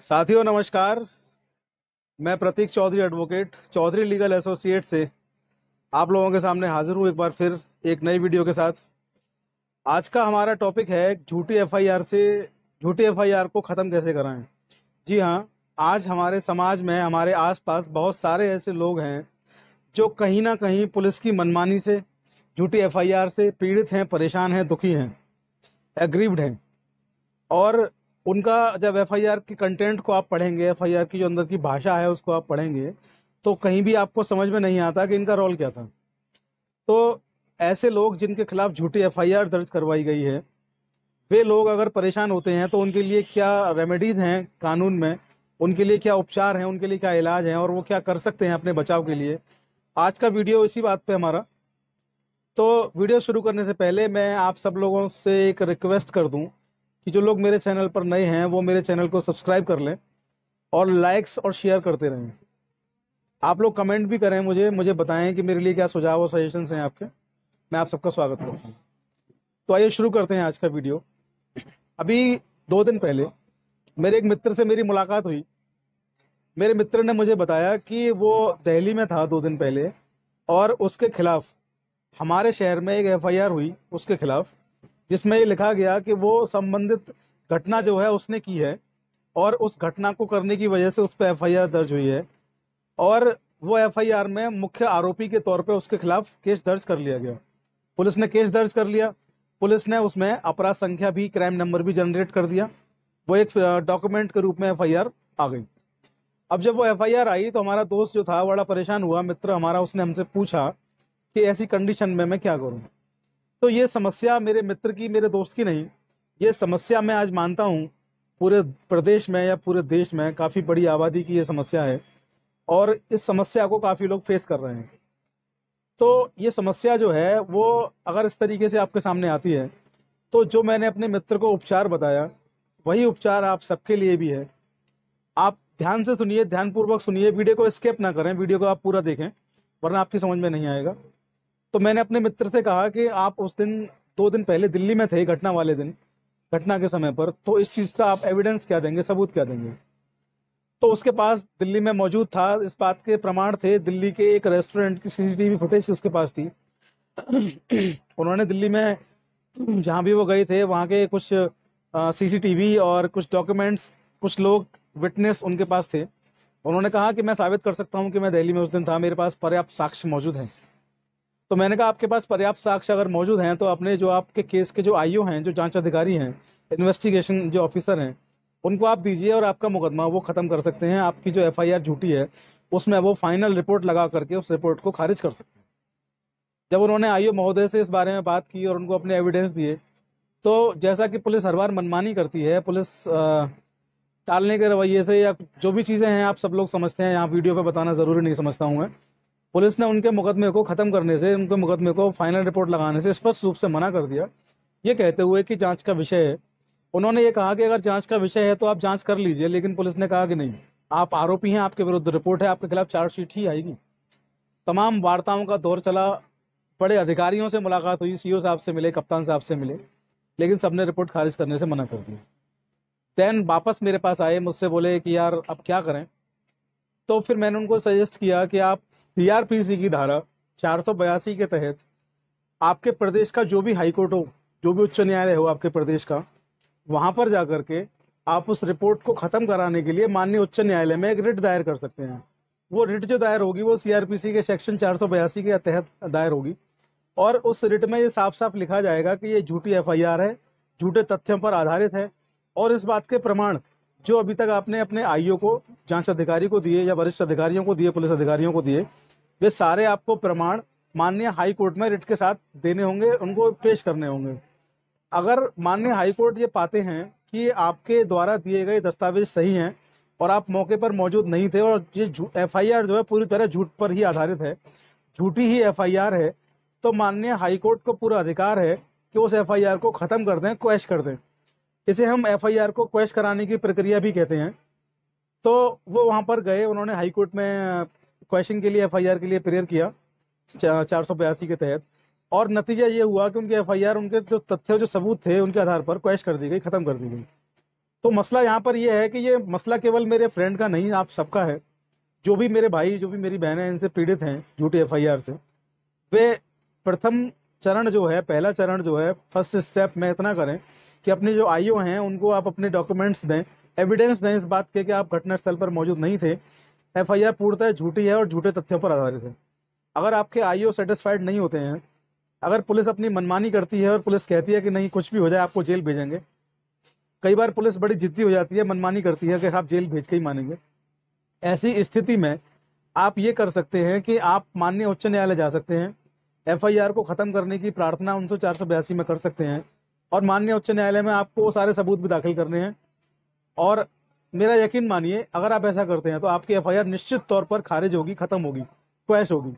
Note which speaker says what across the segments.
Speaker 1: साथियों नमस्कार मैं Prateek Chaudhary advocate Chaudhary legal associate से आप लोगों के सामने हाजिर हूँ एक बार फिर एक नई वीडियो के साथ आज का हमारा टॉपिक है झूठी एफआईआर से झूठी एफआईआर को ख़त्म कैसे कराएं जी हाँ आज हमारे समाज में हमारे आसपास बहुत सारे ऐसे लोग हैं जो कहीं ना कहीं पुलिस की मनमानी से झूठी एफ से पीड़ित हैं परेशान हैं दुखी हैं एग्रीव्ड हैं और उनका जब एफआईआर के कंटेंट को आप पढ़ेंगे एफआईआर की जो अंदर की भाषा है उसको आप पढ़ेंगे तो कहीं भी आपको समझ में नहीं आता कि इनका रोल क्या था तो ऐसे लोग जिनके खिलाफ झूठी एफआईआर दर्ज करवाई गई है वे लोग अगर परेशान होते हैं तो उनके लिए क्या रेमेडीज़ हैं कानून में उनके लिए क्या उपचार हैं उनके लिए क्या इलाज है और वो क्या कर सकते हैं अपने बचाव के लिए आज का वीडियो इसी बात पे हमारा तो वीडियो शुरू करने से पहले मैं आप सब लोगों से एक रिक्वेस्ट कर दूं कि जो लोग मेरे चैनल पर नए हैं वो मेरे चैनल को सब्सक्राइब कर लें और लाइक्स और शेयर करते रहें आप लोग कमेंट भी करें मुझे मुझे बताएं कि मेरे लिए क्या सुझाव और सजेशंस हैं आपके मैं आप सबका स्वागत करता हूँ तो आइए शुरू करते हैं आज का वीडियो अभी दो दिन पहले मेरे एक मित्र से मेरी मुलाकात हुई मेरे मित्र ने मुझे बताया कि वो दिल्ली में था दो दिन पहले और उसके खिलाफ हमारे शहर में एक एफ हुई उसके खिलाफ जिसमें ये लिखा गया कि वो संबंधित घटना जो है उसने की है और उस घटना को करने की वजह से उस पर एफ दर्ज हुई है और वो एफ में मुख्य आरोपी के तौर पर उसके खिलाफ केस दर्ज कर लिया गया पुलिस ने केस दर्ज कर लिया पुलिस ने उसमें अपराध संख्या भी क्राइम नंबर भी जनरेट कर दिया वो एक डॉक्यूमेंट के रूप में एफ आ गई अब जब वो एफ आई तो हमारा दोस्त जो था बड़ा परेशान हुआ मित्र हमारा उसने हमसे पूछा कि ऐसी कंडीशन में मैं क्या करूँ तो ये समस्या मेरे मित्र की मेरे दोस्त की नहीं ये समस्या मैं आज मानता हूँ पूरे प्रदेश में या पूरे देश में काफ़ी बड़ी आबादी की ये समस्या है और इस समस्या को काफ़ी लोग फेस कर रहे हैं तो ये समस्या जो है वो अगर इस तरीके से आपके सामने आती है तो जो मैंने अपने मित्र को उपचार बताया वही उपचार आप सबके लिए भी है आप ध्यान से सुनिए ध्यानपूर्वक सुनिए वीडियो को स्किप ना करें वीडियो को आप पूरा देखें वरना आपकी समझ में नहीं आएगा तो मैंने अपने मित्र से कहा कि आप उस दिन दो दिन पहले दिल्ली में थे घटना वाले दिन घटना के समय पर तो इस चीज़ का आप एविडेंस क्या देंगे सबूत क्या देंगे तो उसके पास दिल्ली में मौजूद था इस बात के प्रमाण थे दिल्ली के एक रेस्टोरेंट की सीसीटीवी फुटेज उसके पास थी उन्होंने दिल्ली में जहाँ भी वो गए थे वहाँ के कुछ सीसीटीवी और कुछ डॉक्यूमेंट्स कुछ लोग विटनेस उनके पास थे उन्होंने कहा कि मैं साबित कर सकता हूँ कि मैं दिल्ली में उस दिन था मेरे पास पर्याप्त साक्ष्य मौजूद हैं तो मैंने कहा आपके पास पर्याप्त साक्ष्य अगर मौजूद हैं तो आपने जो आपके केस के जो आईओ हैं जो जांच अधिकारी हैं इन्वेस्टिगेशन जो ऑफिसर हैं उनको आप दीजिए और आपका मुकदमा वो ख़त्म कर सकते हैं आपकी जो एफ झूठी है उसमें वो फाइनल रिपोर्ट लगा करके उस रिपोर्ट को खारिज कर सकते हैं जब उन्होंने आईओ महोदय से इस बारे में बात की और उनको अपने एविडेंस दिए तो जैसा कि पुलिस हर बार मनमानी करती है पुलिस टालने के रवैये से या जो भी चीज़ें हैं आप सब लोग समझते हैं यहाँ वीडियो पे बताना ज़रूरी नहीं समझता हूँ मैं पुलिस ने उनके मुकदमे को खत्म करने से उनके मुकदमे को फाइनल रिपोर्ट लगाने से स्पष्ट रूप से मना कर दिया ये कहते हुए कि जांच का विषय है उन्होंने ये कहा कि अगर जांच का विषय है तो आप जांच कर लीजिए लेकिन पुलिस ने कहा कि नहीं आप आरोपी हैं आपके विरुद्ध रिपोर्ट है आपके खिलाफ चार्जशीट ही आएगी तमाम वार्ताओं का दौर चला बड़े अधिकारियों से मुलाकात हुई सी e साहब से मिले कप्तान साहब से मिले लेकिन सबने रिपोर्ट खारिज करने से मना कर दिया दैन वापस मेरे पास आए मुझसे बोले कि यार अब क्या करें तो फिर मैंने उनको सजेस्ट किया कि आप सीआरपीसी की धारा चार के तहत आपके प्रदेश का जो भी हाईकोर्ट हो जो भी उच्च न्यायालय हो आपके प्रदेश का वहां पर जाकर के आप उस रिपोर्ट को खत्म कराने के लिए माननीय उच्च न्यायालय में एक रिट दायर कर सकते हैं वो रिट जो दायर होगी वो सीआरपीसी के सेक्शन चार के तहत दायर होगी और उस रिट में ये साफ साफ लिखा जाएगा कि ये झूठी एफ है झूठे तथ्यों पर आधारित है और इस बात के प्रमाण जो अभी तक आपने अपने आईओ को जांच अधिकारी को दिए या वरिष्ठ अधिकारियों को दिए पुलिस अधिकारियों को दिए वे सारे आपको प्रमाण माननीय हाई कोर्ट में रिट के साथ देने होंगे उनको पेश करने होंगे अगर माननीय हाई कोर्ट ये पाते हैं कि आपके द्वारा दिए गए दस्तावेज सही हैं और आप मौके पर मौजूद नहीं थे और ये एफ जो है पूरी तरह झूठ पर ही आधारित है झूठी ही एफ है तो माननीय हाईकोर्ट को पूरा अधिकार है कि उस एफ को ख़त्म कर दें क्वैश कर दें इसे हम एफआईआर को क्वेश कराने की प्रक्रिया भी कहते हैं तो वो वहाँ पर गए उन्होंने हाईकोर्ट में क्वेश्चन के लिए एफआईआर के लिए प्रेयर किया चार सौ बयासी के तहत और नतीजा ये हुआ कि उनके एफआईआर उनके जो तथ्य जो सबूत थे उनके आधार पर क्वेश कर दी गई खत्म कर दी गई तो मसला यहाँ पर यह है कि ये मसला केवल मेरे फ्रेंड का नहीं आप सबका है जो भी मेरे भाई जो भी मेरी बहन है इनसे पीड़ित हैं झूठी एफ से वे प्रथम चरण जो है पहला चरण जो है फर्स्ट स्टेप में इतना करें कि अपने जो आईओ हैं उनको आप अपने डॉक्यूमेंट्स दें एविडेंस दें इस बात के कि आप घटनास्थल पर मौजूद नहीं थे एफआईआर पूर्णतः झूठी है और झूठे तथ्यों पर आधारित है अगर आपके आईओ सेटिस्फाइड नहीं होते हैं अगर पुलिस अपनी मनमानी करती है और पुलिस कहती है कि नहीं कुछ भी हो जाए आपको जेल भेजेंगे कई बार पुलिस बड़ी जिद्दी हो जाती है मनमानी करती है कि आप जेल भेज के ही मानेंगे ऐसी स्थिति में आप ये कर सकते हैं कि आप माननीय उच्च न्यायालय जा सकते हैं एफआईआर को खत्म करने की प्रार्थना उन्नीस चार में कर सकते हैं और माननीय उच्च न्यायालय में आपको वो सारे सबूत भी दाखिल करने हैं और मेरा यकीन मानिए अगर आप ऐसा करते हैं तो आपकी एफ निश्चित तौर पर खारिज होगी खत्म होगी क्वैश होगी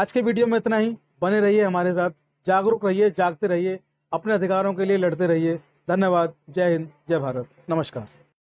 Speaker 1: आज के वीडियो में इतना ही बने रहिए हमारे साथ जागरूक रहिए जागते रहिए अपने अधिकारों के लिए लड़ते रहिए धन्यवाद जय हिंद जय भारत नमस्कार